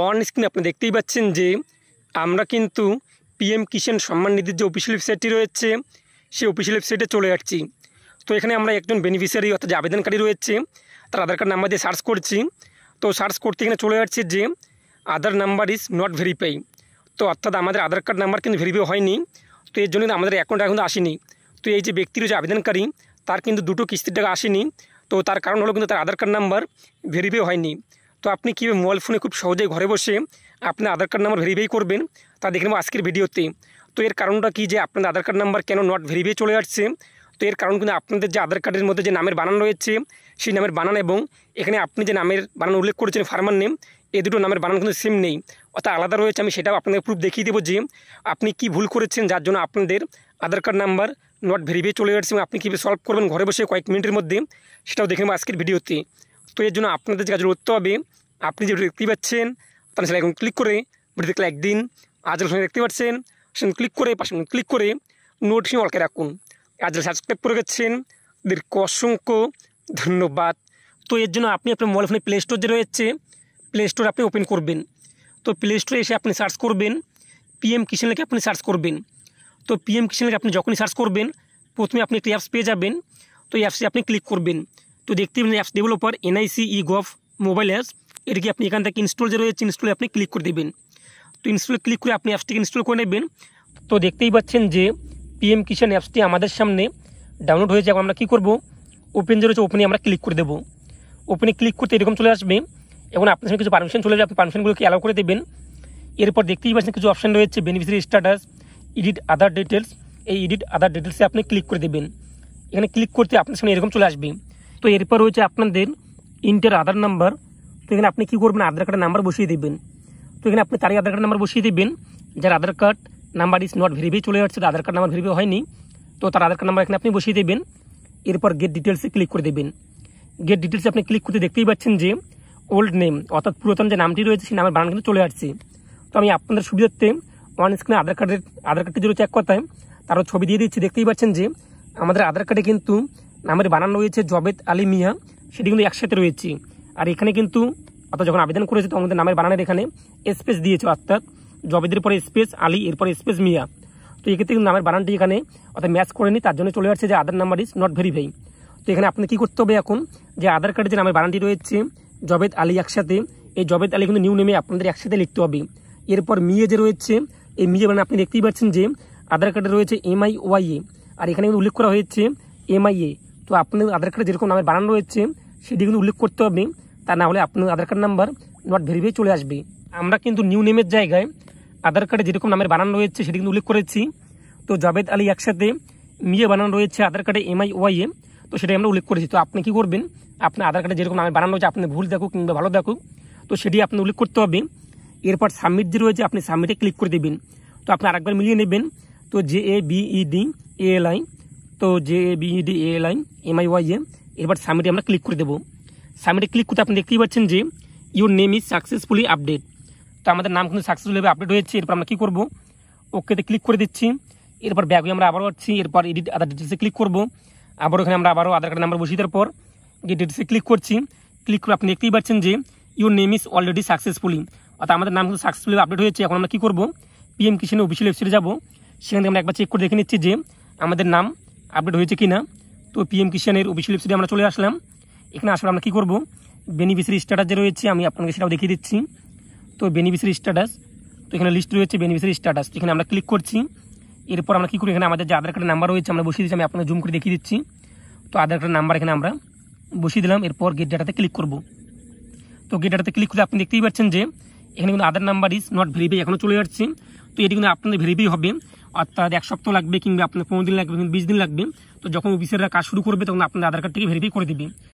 on স্ক্রিনে আপনি দেখতেই পাচ্ছেন যে আমরা কিন্তু পিএম কিষেন সম্মান নিধির যে অফিসিয়াল ওয়েবসাইটটি রয়েছে সেই অফিসিয়াল ওয়েবসাইটে চলে যাচ্ছি তো এখানে আমরা একজন বেনিফিসিয়ারি অর্থাৎ যে আবেদনকারী রয়েছে তার আধার কার্ড নাম্বার দিয়ে সার্চ করছি তো সার্চ করতে এখানে চলে যাচ্ছে যে Aadhaar number is not verify তো অর্থাৎ আমাদের আধার কার্ড নাম্বার কিন্তু ভেরিফাই হয়নি তো এর জন্য আমাদের অ্যাকাউন্ট এখন আসেনি তো এই যে ব্যক্তি রয়েছে আবেদনকারী তার কিন্তু দুটো কিস্তির টাকা আসেনি তো তার কারণ হলো কিন্তু তার আধার কার্ড নাম্বার ভেরিফাই হয়নি তো আপনি কীভাবে মোবাইল ফোনে খুব সহজেই ঘরে বসে আপনার আধার কার্ড নাম্বার ভেরিফাই করবেন তা দেখে নেব আজকের ভিডিওতে তো এর কারণটা কি যে আপনাদের আধার কার্ড নাম্বার কেন নট ভেরিফাই চলে আসছে তো এর কারণ কিন্তু আপনাদের যে আধার কার্ডের মধ্যে যে নামের বানান রয়েছে সেই নামের বানান এবং এখানে আপনি যে নামের বানান উল্লেখ করেছেন ফার্মার নেম এ দুটো নামের বানান কিন্তু সেম নেই অর্থাৎ আলাদা রয়েছে আমি সেটাও আপনাদের প্রুফ দেখিয়ে দেবো যে আপনি কি ভুল করেছেন যার জন্য আপনাদের Aadhaar card number not verify চলে যাচ্ছে এবং আপনি কীভাবে সলভ করবেন ঘরে বসে কয়েক মিনিটের মধ্যে সেটাও দেখে নেবো আজকের ভিডিওতে তো এর জন্য আপনাদের কাজ করতে হবে আপনি যে দেখতে পাচ্ছেন আপনার সেটা এখন ক্লিক করে ভিডিওতে ক্লিক দিন আজকাল সঙ্গে দেখতে পাচ্ছেন সেখানে ক্লিক করে পাশে ক্লিক করে নোটিফিকেশন অলকে রাখুন আজকে সাবস্ক্রাইব করে গেছেন দীর্ঘ অসংখ্য ধন্যবাদ তো এর জন্য আপনি আপনার মোবাইল ফোনে প্লে স্টোর যে রয়েছে প্লে স্টোর আপনি ওপেন করবেন তো প্লে স্টোরে এসে আপনি সার্চ করবেন পিএম কিষেন লেখে আপনি সার্চ করবেন তো পিএম কিষেন লেখে আপনি যখনই সার্চ করবেন প্রথমে আপনি একটি অ্যাপস পেয়ে যাবেন তো অ্যাপসে আপনি ক্লিক করবেন তো দেখতে পাবেন apps developer NIC e gov mobile apps এটিকে আপনি এখান থেকে ইনস্টল যে রয়েছে ইনস্টলে আপনি ক্লিক করে দেবেন তো ইনস্টলে ক্লিক করে আপনি অ্যাপসটিকে ইনস্টল করে নেবেন তো দেখতেই পাচ্ছেন যে পিএম কিষান অ্যাপসটি আমাদের সামনে ডাউনলোড হয়ে যাবে আমরা কী করবো ওপেন যে রয়েছে ওপেনে আমরা ক্লিক করে দেবো ওপেনে ক্লিক করতে এরকম চলে আসবে এখন আপনার সামনে কিছু পারমিশন চলে যাবে আপনি পারমিশনগুলোকে অ্যালাউ করে দেবেন এরপর দেখতেই পাচ্ছেন কিছু অপশান রয়েছে beneficiary status edit other details এই এডিট আদার ডিটেলসে আপনি ক্লিক করে দেবেন এখানে ক্লিক করতে আপনার সামনে এরকম চলে আসবে তো এরপর রয়েছে আপনাদের ইন্টার আধার নাম্বার তো এখানে আপনি কী করবেন আধার কার্ডের নাম্বার বসিয়ে দেবেন তো এখানে আপনি তারই আধার কার্ডের নাম্বার বসিয়ে দেবেন যার Aadhaar card number is not verify চলে যাচ্ছে আধার কার্ড নাম্বার ভেরিফাই হয়নি তো তার আধার কার্ড নাম্বার এখানে আপনি বসিয়ে দেবেন এরপর গেট ডিটেলসে ক্লিক করে দেবেন গেট ডিটেলসে আপনি ক্লিক করতে দেখতেই পাচ্ছেন যে ওল্ড নেম অর্থাৎ পুরাতন যে নামটি রয়েছে সেই নামের বানান কিন্তু চলে আসছে তো আমি আপনাদের সুবিধার্থে অন স্ক্রিনে আধার কার্ডের আধার কার্ডটি রয়েছে এক কথায় তারও ছবি দিয়ে দিচ্ছি দেখতেই পাচ্ছেন যে আমাদের আধার কার্ডে কিন্তু নামের বানান রয়েছে জবেদ আলী মিয়া সেটি কিন্তু একসাথে রয়েছে আর এখানে কিন্তু অর্থাৎ যখন আবেদন করেছে তখন আমাদের নামের বানানের এখানে স্পেস দিয়েছে অর্থাৎ জবেদের পরে স্পেস আলী এরপরে স্পেস মিয়া তো এক্ষেত্রে কিন্তু নামের বানানটি এখানে অর্থাৎ ম্যাচ করেনি তার জন্য চলে আসছে যে Aadhaar number is not verify তো এখানে আপনি কি করতে হবে এখন যে আধার কার্ডে যে নামের বানানটি রয়েছে জবেদ আলী একসাথে এই জবেদ আলী কিন্তু নিউ নেমে আপনাদের একসাথে লিখতে হবে এরপর মিয়ে যে রয়েছে এই মিয়ে মানে আপনি দেখতেই পাচ্ছেন যে আধার কার্ডে রয়েছে এমআই ওয়াই এ আর এখানে কিন্তু উল্লেখ করা হয়েছে এমআইএ তো আপনার আধার কার্ডে যেরকম নামের বানান রয়েছে সেটি কিন্তু উল্লেখ করতে হবে তা না হলে আপনার Aadhaar card number not verify চলে আসবে আমরা কিন্তু নিউ নেমের জায়গায় আধার কার্ডে যেরকম নামের বানান রয়েছে সেটি কিন্তু উল্লেখ করেছি তো জাবেদ আলী একসাথে মিয়ে বানান রয়েছে আধার কার্ডে এমআই ওয়াই এ তো সেটাই আমরা উল্লেখ করেছি তো আপনি কি করবেন আপনার আধার কার্ডে যেরকম নামের বানান রয়েছে আপনি ভুল দেখুক কিংবা ভালো দেখুক তো সেটি আপনি উল্লেখ করতে হবে এরপর সাবমিট যে রয়েছে আপনি সাবমিটে ক্লিক করে দেবেন তো আপনি আরেকবার মিলিয়ে নেবেন তো J A B D L I তো জে বিইডি এ লাইন এমআই ওয়াই এ এবার সামিটে আমরা ক্লিক করে দেবো সামিটে ক্লিক করতে আপনি দেখতেই পাচ্ছেন যে your name is successfully update তো আমাদের নাম কিন্তু সাকসেসফুলিভাবে আপডেট হয়েছে এরপর আমরা কী করবো ওকেতে ক্লিক করে দিচ্ছি এরপর ব্যাগে আমরা আবারও আসছি এরপর এডিট আধার ডিটেলসে ক্লিক করবো আবার ওখানে আমরা আবারও আধার কার্ড নাম্বার বসিয়ে দেওয়ার পর গিয়ে ডিটেলসে ক্লিক করছি ক্লিক করে আপনি দেখতেই পাচ্ছেন যে your name is already successfully অর্থাৎ আমাদের নাম কিন্তু সাকসেসফুলি আপডেট হয়েছে এখন আমরা কী করবো পিএম কিষেনের অফিসিয়াল ওয়েবসাইটে যাবো সেখান থেকে আমরা একবার চেক করে দেখে নিচ্ছি যে আমাদের নাম আপডেট হয়েছে কি না তো পিএম কিষানের অফিসিয়াল ওয়েবসাইটে আমরা চলে আসলাম এখানে আসলে আমরা কী করবো বেনিফিসারি স্ট্যাটাস যে রয়েছে আমি আপনাকে সেটাও দেখিয়ে দিচ্ছি তো বেনিফিসারি স্ট্যাটাস তো এখানে লিস্ট রয়েছে বেনিফিসারি স্ট্যাটাস এখানে আমরা ক্লিক করছি এরপর আমরা কী করি এখানে আমাদের যে আধার কার্ডের নাম্বার রয়েছে আমরা বসিয়ে দিচ্ছি আমি আপনাকে জুম করে দেখিয়ে দিচ্ছি তো আধার কার্ডের নাম্বার এখানে আমরা বসিয়ে দিলাম এরপর গেট ডাটাতে ক্লিক করব তো গেট ডাটাতে ক্লিক করলে আপনি দেখতেই পাচ্ছেন যে এখানে কিন্তু Aadhaar number is not verify এখনও চলে যাচ্ছে তো এটি কিন্তু আপনাদের ভেরিফাই হবে অর্থাৎ এক সপ্তাহ লাগবে কিংবা আপনার পনেরো দিন লাগবে কিংবা বিশ দিন লাগবে তো যখন অফিসাররা কাজ শুরু করবে তখন আপনার আধার কার্ডটিকে ভেরিফাই করে দিবে